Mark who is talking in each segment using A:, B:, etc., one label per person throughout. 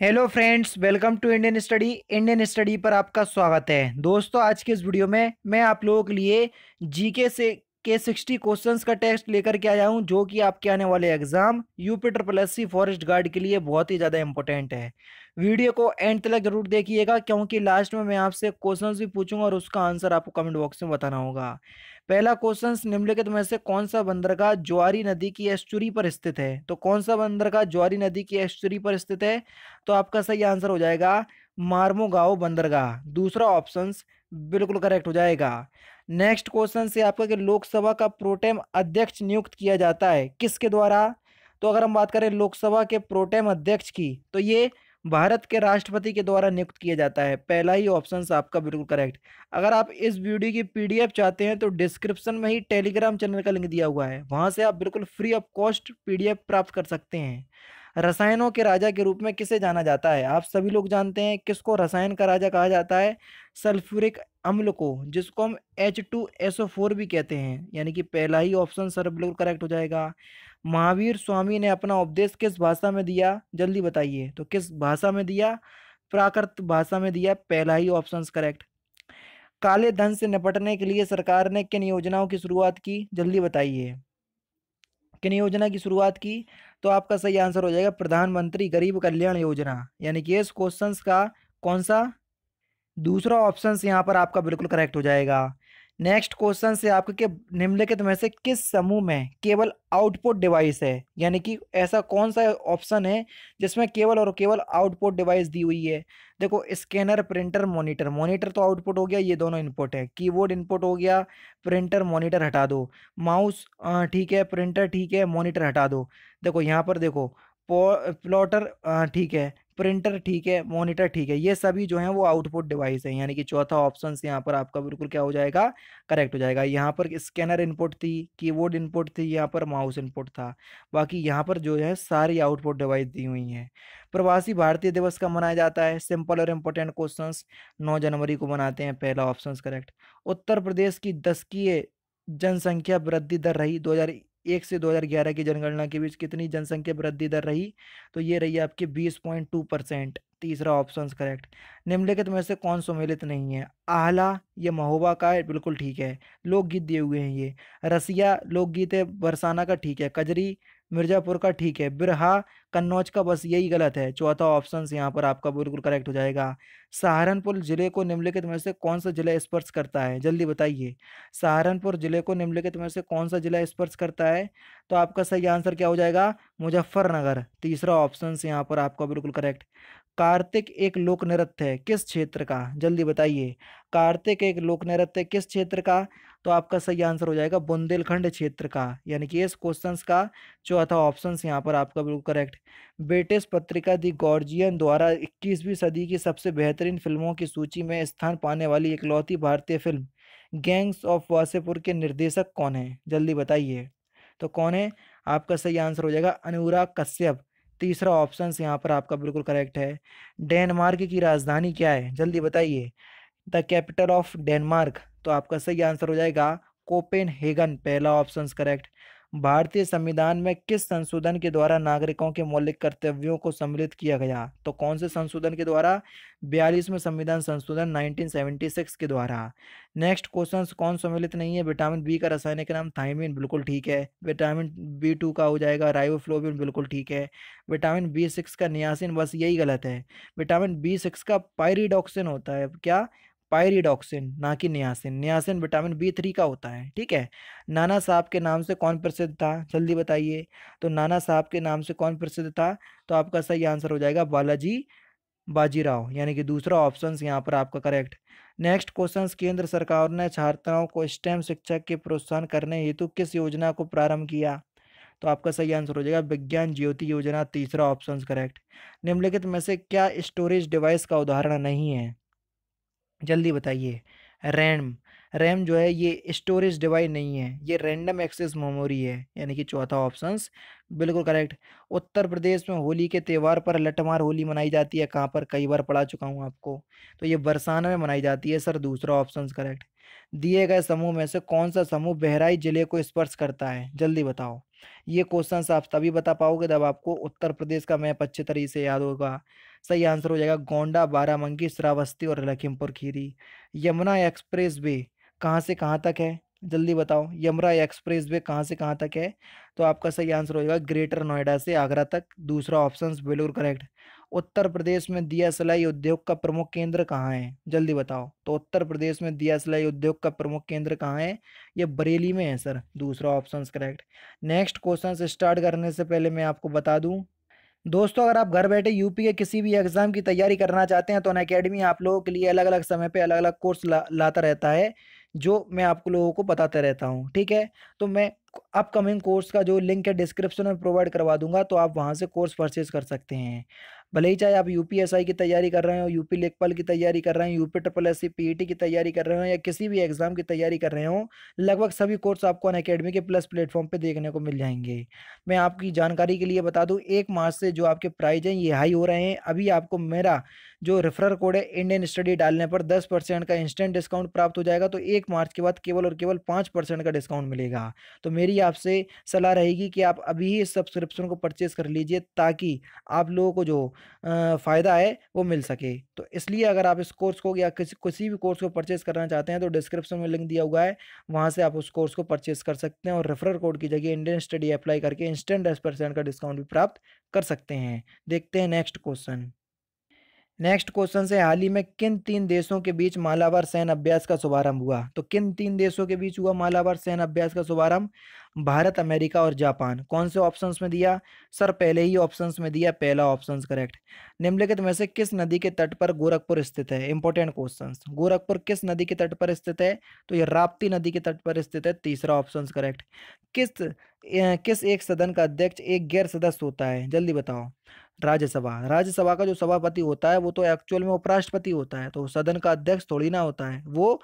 A: hello friends welcome to Indian study Indian study पर आपका स्वागत है दोस्तों आज के इस वीडियो में मैं आप लोगों के लिए जीके से के सिक्सटी क्वेश्चन का टेस्ट लेकर के आया हूँ जो कि आपके आने वाले exam UP triple S C forest guard के लिए बहुत ही ज़्यादा इंपॉर्टेंट है वीडियो को एंड तक जरूर देखिएगा क्योंकि लास्ट में मैं आपसे क्वेश्चन भी पूछूंगा और उसका आंसर आपको कमेंट बॉक्स में बताना होगा पहला क्वेश्चन निम्नलिखित में से कौन सा बंदरगाह ज्वारी नदी की एस्चुरी पर स्थित है तो कौन सा बंदरगाह ज्वारी नदी की एस्चुरी पर स्थित है तो आपका सही आंसर हो जाएगा मार्मो बंदरगाह दूसरा ऑप्शन बिल्कुल करेक्ट हो जाएगा नेक्स्ट क्वेश्चन से आपका कि लोकसभा का प्रोटेम अध्यक्ष नियुक्त किया जाता है किसके द्वारा तो अगर हम बात करें लोकसभा के प्रोटेम अध्यक्ष की तो ये भारत के राष्ट्रपति के द्वारा नियुक्त किया जाता है पहला ही ऑप्शन आपका बिल्कुल करेक्ट अगर आप इस वीडियो की पीडीएफ चाहते हैं तो डिस्क्रिप्शन में ही टेलीग्राम चैनल का लिंक दिया हुआ है वहाँ से आप बिल्कुल फ्री ऑफ कॉस्ट पीडीएफ प्राप्त कर सकते हैं रसायनों के राजा के रूप में किसे जाना जाता है आप सभी लोग जानते हैं किसको रसायन का राजा कहा जाता है सल्फ्यूरिक अम्ल को जिसको हम H two S O four भी कहते हैं यानी कि पहला ही ऑप्शन सर बिल्कुल करेक्ट हो जाएगा महावीर स्वामी ने अपना उपदेश किस भाषा में दिया जल्दी बताइए तो किस भाषा में दिया प्राकृत भाषा में दिया पहला ही ऑप्शन करेक्ट काले धन से निपटने के लिए सरकार ने किन योजनाओं की शुरुआत की जल्दी बताइए किन योजना की शुरुआत की तो आपका सही आंसर हो जाएगा प्रधानमंत्री गरीब कल्याण योजना यानी कि इस क्वेश्चन का कौन सा दूसरा ऑप्शन यहाँ पर आपका बिल्कुल करेक्ट हो जाएगा नेक्स्ट क्वेश्चन से आपके निम्नलिखित में से किस समूह में केवल आउटपुट डिवाइस है यानी कि ऐसा कौन सा ऑप्शन है जिसमें केवल और केवल आउटपुट डिवाइस दी हुई है देखो स्कैनर प्रिंटर मॉनिटर मॉनिटर तो आउटपुट हो गया ये दोनों इनपुट है कीबोर्ड इनपुट हो गया प्रिंटर मॉनिटर हटा दो माउस ठीक है प्रिंटर ठीक है मोनीटर हटा दो देखो यहाँ पर देखो प्लॉटर ठीक है प्रिंटर ठीक है मॉनिटर ठीक है ये सभी जो है वो आउटपुट डिवाइस है यानी कि चौथा ऑप्शन यहाँ पर आपका बिल्कुल क्या हो जाएगा करेक्ट हो जाएगा यहाँ पर स्कैनर इनपुट थी कीबोर्ड इनपुट थी यहाँ पर माउस इनपुट था बाकी यहाँ पर जो है सारी आउटपुट डिवाइस दी हुई हैं प्रवासी भारतीय दिवस का मनाया जाता है सिंपल और इम्पोर्टेंट क्वेश्चन नौ जनवरी को मनाते हैं पहला ऑप्शन करेक्ट उत्तर प्रदेश की दस की जनसंख्या वृद्धि दर रही दो एक से 2011 की जनगणना के बीच कितनी जनसंख्या वृद्धि दर रही तो ये रही आपकी 20.2 परसेंट तीसरा ऑप्शन करेक्ट निम्नलिखित में से कौन सम्मिलित नहीं है आहला ये महोबा का है बिल्कुल ठीक है लोकगीत दिए हुए हैं ये रसिया लोकगीत है बरसाना का ठीक है कजरी मिर्ज़ापुर का ठीक है बिरहा कन्नौज का बस यही गलत है चौथा ऑप्शन यहाँ पर आपका बिल्कुल करेक्ट हो जाएगा सहारनपुर जिले को निम्नलिखित में से कौन सा जिला स्पर्श करता है जल्दी बताइए सहारनपुर जिले को निम्नलिखित में से कौन सा जिला स्पर्श करता है तो आपका सही आंसर क्या हो जाएगा मुजफ्फरनगर तीसरा ऑप्शन यहाँ पर आपका बिल्कुल करेक्ट कार्तिक एक लोक नृत्य है किस क्षेत्र का जल्दी बताइए कार्तिक एक लोक नृत्य किस क्षेत्र का तो आपका सही आंसर हो जाएगा बुंदेलखंड क्षेत्र का यानी कि इस क्वेश्चंस का चौथा ऑप्शन यहाँ पर आपका बिल्कुल करेक्ट ब्रिटिश पत्रिका दी गॉर्जियन द्वारा 21वीं सदी की सबसे बेहतरीन फिल्मों की सूची में स्थान पाने वाली इकलौती भारतीय फिल्म गैंग्स ऑफ वासेपुर के निर्देशक कौन है जल्दी बताइए तो कौन है आपका सही आंसर हो जाएगा अनुराग कश्यप तीसरा ऑप्शन यहाँ पर आपका बिल्कुल करेक्ट है डेनमार्क की राजधानी क्या है जल्दी बताइए द कैपिटल ऑफ डेनमार्क तो आपका सही आंसर हो जाएगा कोपेन हेगन पहला ऑप्शन करेक्ट भारतीय संविधान में किस संशोधन के द्वारा नागरिकों के मौलिक कर्तव्यों को सम्मिलित किया गया तो कौन से संशोधन के द्वारा बयालीसवें संविधान संशोधन 1976 के द्वारा नेक्स्ट क्वेश्चन कौन सम्मिलित नहीं है विटामिन बी का रासायनिक नाम थाइमिन बिल्कुल ठीक है विटामिन बी टू का हो जाएगा राइवोफ्लोबिन बिल्कुल ठीक है विटामिन बी सिक्स का नियासिन बस यही गलत है विटामिन बी सिक्स का पायरीडॉक्सिन होता है क्या पायरिडॉक्सिन ना कि niacin niacin vitamin B three का होता है ठीक है नाना साहब के नाम से कौन प्रसिद्ध था जल्दी बताइए तो नाना साहब के नाम से कौन प्रसिद्ध था तो आपका सही आंसर हो जाएगा बालाजी बाजीराव यानी कि दूसरा ऑप्शन यहाँ पर आपका करेक्ट नेक्स्ट क्वेश्चन केंद्र सरकार ने छात्राओं को स्टेम शिक्षा के प्रोत्साहन करने हेतु किस योजना को प्रारंभ किया तो आपका सही आंसर हो जाएगा विज्ञान ज्योति योजना तीसरा ऑप्शन करेक्ट निम्नलिखित में से क्या स्टोरेज डिवाइस का उदाहरण नहीं है जल्दी बताइए रैम रैम जो है ये स्टोरेज डिवाइस नहीं है ये रैंडम एक्सेस मेमोरी है यानी कि चौथा ऑप्शन बिल्कुल करेक्ट उत्तर प्रदेश में होली के त्यौहार पर लटमार होली मनाई जाती है कहाँ पर कई बार पढ़ा चुका हूँ आपको तो ये बरसाना में मनाई जाती है सर दूसरा ऑप्शन करेक्ट दिए गए समूह में से कौन सा समूह बहराई जिले को स्पर्श करता है जल्दी बताओ ये क्वेश्चन आप तभी बता पाओगे जब आपको उत्तर प्रदेश का मैप अच्छे तरीके से याद होगा सही आंसर हो जाएगा गोंडा बाराबंकी श्रावस्ती और लखीमपुर खीरी यमुना एक्सप्रेस वे कहाँ से कहाँ तक है जल्दी बताओ यमुना एक्सप्रेस वे कहाँ से कहाँ तक है तो आपका सही आंसर होगा ग्रेटर नोएडा से आगरा तक दूसरा ऑप्शन बिल्कुल करेक्ट उत्तर प्रदेश में दिया सिलाई उद्योग का प्रमुख केंद्र कहाँ है जल्दी बताओ तो उत्तर प्रदेश में दिया सिलाई उद्योग का प्रमुख केंद्र कहाँ है ये बरेली में है सर दूसरा option correct next question start करने से पहले मैं आपको बता दूँ दोस्तों अगर आप घर बैठे यूपी के किसी भी एग्ज़ाम की तैयारी करना चाहते हैं तो अन अकेडमी आप लोगों के लिए अलग अलग समय पे अलग अलग कोर्स ला, लाता रहता है जो मैं आप लोगों को बताते रहता हूँ ठीक है तो मैं अपकमिंग कोर्स का जो लिंक है डिस्क्रिप्शन में प्रोवाइड करवा दूंगा तो आप वहाँ से कोर्स परचेज कर सकते हैं भले ही चाहे आप यूपीएसआई की तैयारी कर रहे हो यूपी लेखपाल की तैयारी कर रहे हो यूपी ट्रिपल एस सी की तैयारी कर रहे हो या किसी भी एग्जाम की तैयारी कर रहे हो लगभग सभी कोर्स आपको अन अकेडमी के प्लस प्लेटफॉर्म पर देखने को मिल जाएंगे मैं आपकी जानकारी के लिए बता दूँ एक मार्च से जो आपके प्राइज हैं ये हाई हो रहे हैं अभी आपको मेरा जो रेफरल कोड है इंडियन स्टडी डालने पर दस परसेंट का इंस्टेंट डिस्काउंट प्राप्त हो जाएगा तो एक मार्च के बाद केवल और केवल पाँच परसेंट का डिस्काउंट मिलेगा तो मेरी आपसे सलाह रहेगी कि आप अभी ही इस सब्सक्रिप्शन को परचेज़ कर लीजिए ताकि आप लोगों को जो फ़ायदा है वो मिल सके तो इसलिए अगर आप इस कोर्स को या किसी किसी भी कोर्स को परचेस करना चाहते हैं तो डिस्क्रिप्शन में लिंक दिया हुआ है वहाँ से आप उस कोर्स को परचेस कर सकते हैं और रेफरल कोड की जगह इंडियन स्टडी अप्लाई करके इंस्टेंट दस परसेंट का डिस्काउंट भी प्राप्त कर सकते हैं देखते हैं नेक्स्ट क्वेश्चन नेक्स्ट क्वेश्चन से हाल ही में किन तीन देशों के बीच मालाबार सैन्य अभ्यास का शुभारंभ हुआ तो किन तीन देशों के बीच हुआ मालाबार सैन्य अभ्यास का शुभारंभ भारत अमेरिका और जापान कौन से ऑप्शंस में दिया सर पहले ही ऑप्शंस में दिया पहला ऑप्शन करेक्ट निम्नलिखित में से किस नदी के तट पर गोरखपुर स्थित है इंपॉर्टेंट क्वेश्चन गोरखपुर किस नदी के तट पर स्थित है तो ये राप्ती नदी के तट पर स्थित है तीसरा ऑप्शन करेक्ट किस किस एक सदन का अध्यक्ष एक गैर सदस्य होता है जल्दी बताओ राज्यसभा राज्यसभा का जो सभापति होता है वो तो एक्चुअल में उपराष्ट्रपति होता है तो सदन का अध्यक्ष थोड़ी ना होता है वो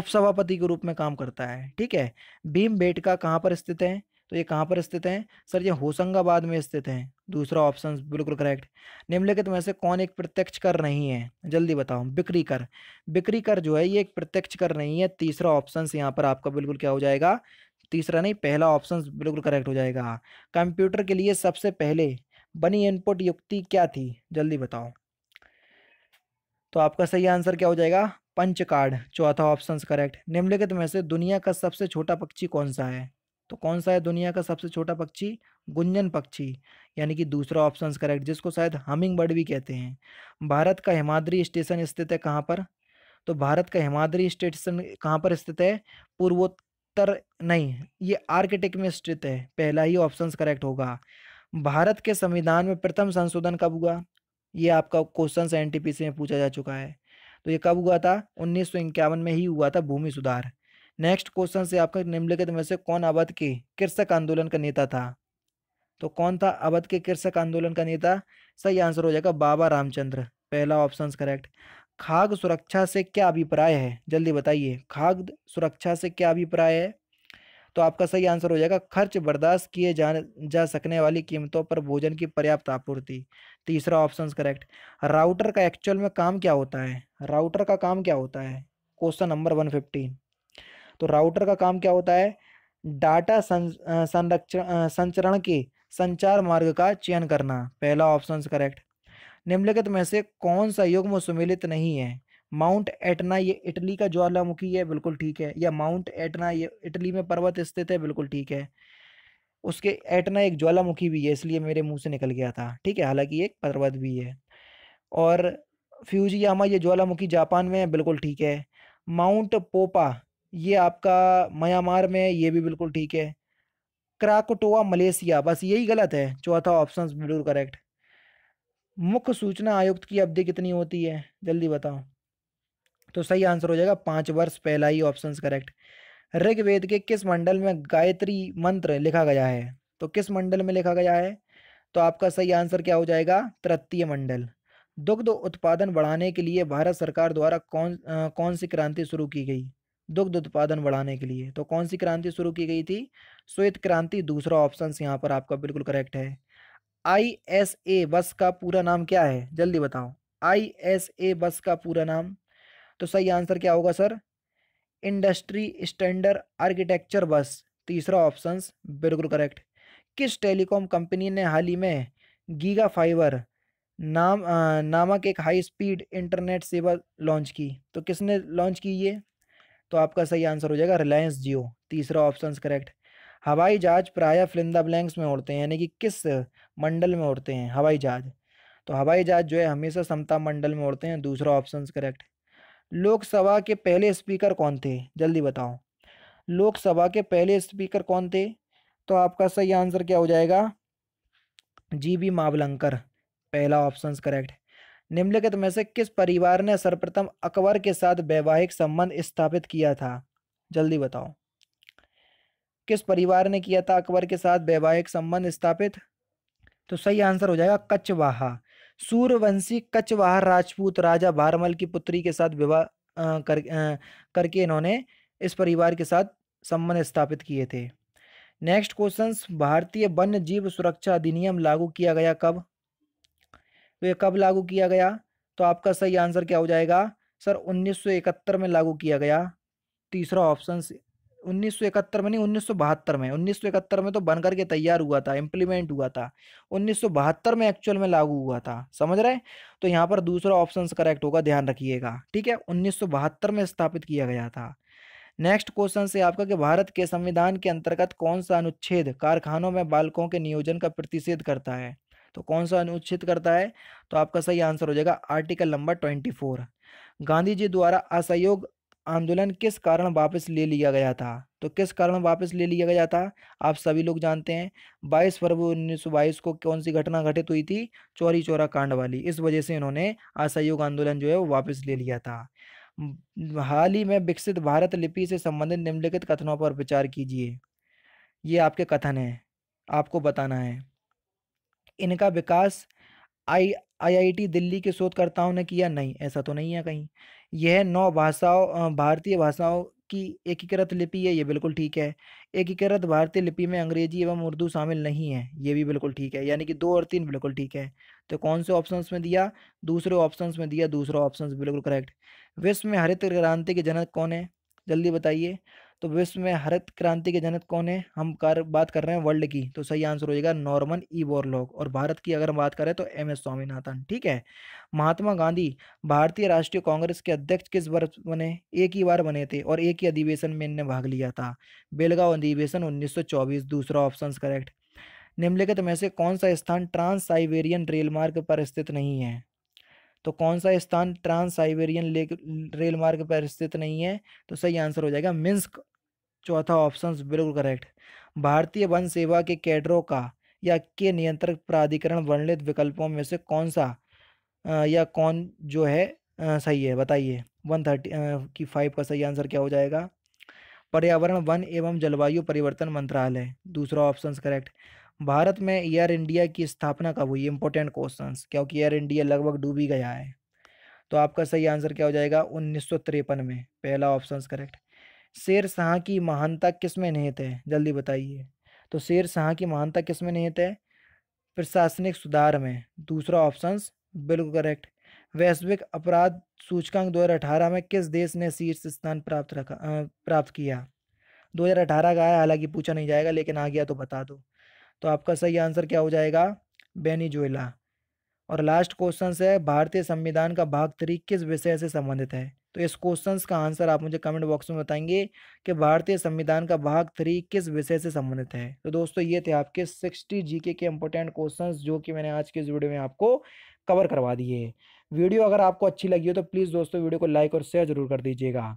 A: उपसभापति के रूप में काम करता है ठीक है भीम बेटका कहाँ पर स्थित है तो ये कहाँ पर स्थित हैं सर ये होशंगाबाद में स्थित हैं दूसरा ऑप्शन बिल्कुल करेक्ट निम्नलिखित में से कौन एक प्रत्यक्ष कर नहीं है जल्दी बताओ बिक्री कर बिक्री कर जो है ये एक प्रत्यक्ष कर नहीं है तीसरा ऑप्शन यहाँ पर आपका बिल्कुल क्या हो जाएगा तीसरा नहीं पहला ऑप्शन बिल्कुल करेक्ट हो जाएगा कंप्यूटर के लिए सबसे पहले बनी इनपुट युक्ति क्या थी जल्दी बताओ तो आपका सही आंसर क्या हो जाएगा पंच कार्ड चौथा ऑप्शन करेक्ट निम्नलिखित में से दुनिया का सबसे छोटा पक्षी कौन सा है तो कौन सा है दुनिया का सबसे छोटा पक्षी गुंजन पक्षी यानी कि दूसरा ऑप्शन करेक्ट जिसको शायद हमिंग बर्ड भी कहते हैं भारत का हिमाद्री स्टेशन स्थित है कहाँ पर तो भारत का हिमाद्री स्टेशन कहाँ पर स्थित है पूर्वोत्तर नहीं ये आर्कटिक में स्थित है पहला ही ऑप्शन करेक्ट होगा भारत के संविधान में प्रथम संशोधन कब हुआ ये आपका क्वेश्चन एनटीपीसी में पूछा जा चुका है तो ये कब हुआ था उन्नीस में ही हुआ था भूमि सुधार नेक्स्ट क्वेश्चन से आपका निम्नलिखित में से कौन अवध के कृषक आंदोलन का नेता था तो कौन था अवध के कृषक आंदोलन का नेता सही आंसर हो जाएगा बाबा रामचंद्र पहला ऑप्शन करेक्ट खाद्य सुरक्षा से क्या अभिप्राय है जल्दी बताइए खाद्य सुरक्षा से क्या अभिप्राय है तो आपका सही आंसर हो जाएगा खर्च बर्दाश्त किए जा जा सकने वाली कीमतों पर भोजन की पर्याप्त आपूर्ति तीसरा ऑप्शन करेक्ट राउटर का एक्चुअल में काम क्या होता है राउटर का काम क्या होता है क्वेश्चन नंबर वन फिफ्टीन तो राउटर का काम क्या होता है डाटा संरक्षण संचरण के संचार मार्ग का चयन करना पहला ऑप्शन करेक्ट निम्नलिखित में से कौन सा युग्म सुमिलित नहीं है माउंट एटना ये इटली का ज्वालामुखी है बिल्कुल ठीक है या माउंट एटना ये इटली में पर्वत स्थित है बिल्कुल ठीक है उसके एटना एक ज्वालामुखी भी है इसलिए मेरे मुंह से निकल गया था ठीक है हालांकि एक पर्वत भी है और फ्यूजियामा ये ज्वालामुखी जापान में है बिल्कुल ठीक है माउंट पोपा ये आपका म्यांमार में है ये भी बिल्कुल ठीक है क्राकोटोआ मलेशिया बस यही गलत है चौथा ऑप्शन बिल्कुल करेक्ट मुख्य सूचना आयुक्त की अवधि कितनी होती है जल्दी बताओ तो सही आंसर हो जाएगा पाँच वर्ष पहला ही ऑप्शन करेक्ट ऋग्वेद के किस मंडल में गायत्री मंत्र लिखा गया है तो किस मंडल में लिखा गया है तो आपका सही आंसर क्या हो जाएगा तृतीय मंडल दुग्ध उत्पादन बढ़ाने के लिए भारत सरकार द्वारा कौन आ, कौन सी क्रांति शुरू की गई दुग्ध उत्पादन बढ़ाने के लिए तो कौन सी क्रांति शुरू की गई थी श्वेत क्रांति दूसरा ऑप्शन यहाँ पर आपका बिल्कुल करेक्ट है आई एस ए बस का पूरा नाम क्या है जल्दी बताओ आई एस ए बस का पूरा नाम तो सही आंसर क्या होगा सर इंडस्ट्री स्टैंडर्ड आर्किटेक्चर बस तीसरा ऑप्शन बिल्कुल करेक्ट किस टेलीकॉम कंपनी ने हाल ही में गीगा फाइबर नाम आ, नामक एक हाई स्पीड इंटरनेट सेवा लॉन्च की तो किसने लॉन्च की ये तो आपका सही आंसर हो जाएगा रिलायंस जियो तीसरा ऑप्शन करेक्ट हवाई जहाज प्राय फिलिंदा ब्लैंक्स में उड़ते हैं यानी कि किस मंडल में उड़ते हैं हवाई जहाज तो हवाई जहाज जो है हमेशा समता मंडल में उड़ते हैं दूसरा ऑप्शन करेक्ट लोकसभा के पहले स्पीकर कौन थे जल्दी बताओ लोकसभा के पहले स्पीकर कौन थे तो आपका सही आंसर क्या हो जाएगा जी बी मावलंकर पहला ऑप्शन करेक्ट निम्नलिखित में से किस परिवार ने सर्वप्रथम अकबर के साथ वैवाहिक संबंध स्थापित किया था जल्दी बताओ किस परिवार ने किया था अकबर के साथ वैवाहिक संबंध स्थापित तो सही आंसर हो जाएगा कचवाहा सूर्यवंशी कचवाह राजपूत राजा भारमल की पुत्री के साथ विवाह कर करके इन्होंने इस परिवार के साथ संबंध स्थापित किए थे नेक्स्ट क्वेश्चन भारतीय वन्य जीव सुरक्षा अधिनियम लागू किया गया कब तो ये कब लागू किया गया तो आपका सही आंसर क्या हो जाएगा सर 1971 में लागू किया गया तीसरा ऑप्शन उन्नीस में नहीं उन्नीस में उन्नीस में तो बनकर के तैयार हुआ था इम्प्लीमेंट हुआ था उन्नीस में एक्चुअल में लागू हुआ था समझ रहे तो यहाँ पर दूसरा ऑप्शन करेक्ट होगा ध्यान रखिएगा ठीक है उन्नीस में स्थापित किया गया था नेक्स्ट क्वेश्चन से आपका कि भारत के संविधान के अंतर्गत कौन सा अनुच्छेद कारखानों में बालकों के नियोजन का प्रतिषेध करता है तो कौन सा अनुच्छेद करता है तो आपका सही आंसर हो जाएगा article number twenty four Gandhi ji द्वारा असहयोग आंदोलन किस कारण वापस ले लिया गया था तो किस कारण वापस ले लिया गया था आप सभी लोग जानते हैं बाईस फरवरी उन्नीस सौ बाईस को कौन सी घटना घटित हुई थी चोरी चोरा कांड वाली इस वजह से इन्होंने असहयोग आंदोलन जो है वो वापस ले लिया था हाल ही में विकसित भारत लिपि से संबंधित निम्नलिखित कथनों पर विचार कीजिए ये आपके कथन हैं आपको बताना है इनका विकास आई आईआईटी दिल्ली के शोधकर्ताओं ने किया नहीं ऐसा तो नहीं है कहीं यह नौ भाषाओं भारतीय भाषाओं की एकीकृत लिपि है ये बिल्कुल ठीक है एकीकृत भारतीय लिपि में अंग्रेजी एवं उर्दू शामिल नहीं है ये भी बिल्कुल ठीक है यानी कि दो और तीन बिल्कुल ठीक है तो कौन से ऑप्शन में दिया दूसरे ऑप्शन में दिया दूसरा ऑप्शन बिल्कुल करेक्ट विश्व में हरित क्रांति के जनक कौन है जल्दी बताइए तो विश्व में हरित क्रांति के जनक कौन है हम कर बात कर रहे हैं वर्ल्ड की तो सही आंसर हो जाएगा नॉर्मन ई बोरलॉग और भारत की अगर हम बात करें तो एम एस स्वामीनाथन ठीक है महात्मा गांधी भारतीय राष्ट्रीय कांग्रेस के अध्यक्ष किस वर्ष बने एक ही बार बने थे और एक ही अधिवेशन में इनने भाग लिया था बेलगांव अधिवेशन उन्नीस दूसरा ऑप्शन करेक्ट निम्नलिखित में से कौन सा स्थान ट्रांस साइबेरियन रेलमार्ग पर स्थित नहीं है तो कौन सा स्थान ट्रांस साइबेरियन रेल मार्ग पर स्थित नहीं है तो सही आंसर हो जाएगा मिन्स्क चौथा ऑप्शन बिल्कुल करेक्ट भारतीय वन सेवा के कैडरों का या के नियंत्रक प्राधिकरण वर्णित विकल्पों में से कौन सा या कौन जो है सही है बताइए वन थर्टी की फाइव का सही आंसर क्या हो जाएगा पर्यावरण वन एवं जलवायु परिवर्तन मंत्रालय दूसरा ऑप्शन करेक्ट भारत में एयर इंडिया की स्थापना कब हुई इंपॉर्टेंट क्वेश्चन क्योंकि एयर इंडिया लगभग डूबी गया है तो आपका सही आंसर क्या हो जाएगा उन्नीस में पहला ऑप्शन करेक्ट शेर शाह की महानता किस में निहित है जल्दी बताइए तो शेर शाह की महानता किस में निहित है प्रशासनिक सुधार में दूसरा ऑप्शन बिल्कुल करेक्ट वैश्विक अपराध सूचकांक 2018 में किस देश ने शीर्ष स्थान प्राप्त रखा प्राप्त किया 2018 का आया हालांकि पूछा नहीं जाएगा लेकिन आ गया तो बता दो तो आपका सही आंसर क्या हो जाएगा बेनीजुएला और लास्ट क्वेश्चन है भारतीय संविधान का भाग थ्री किस विषय से संबंधित है तो इस क्वेश्चन का आंसर आप मुझे कमेंट बॉक्स में बताएंगे कि भारतीय संविधान का भाग थ्री किस विषय से संबंधित है तो दोस्तों ये थे आपके सिक्सटी जी के इंपॉर्टेंट क्वेश्चन जो कि मैंने आज के इस वीडियो में आपको कवर करवा दिए वीडियो अगर आपको अच्छी लगी हो तो प्लीज़ दोस्तों वीडियो को लाइक और शेयर जरूर कर दीजिएगा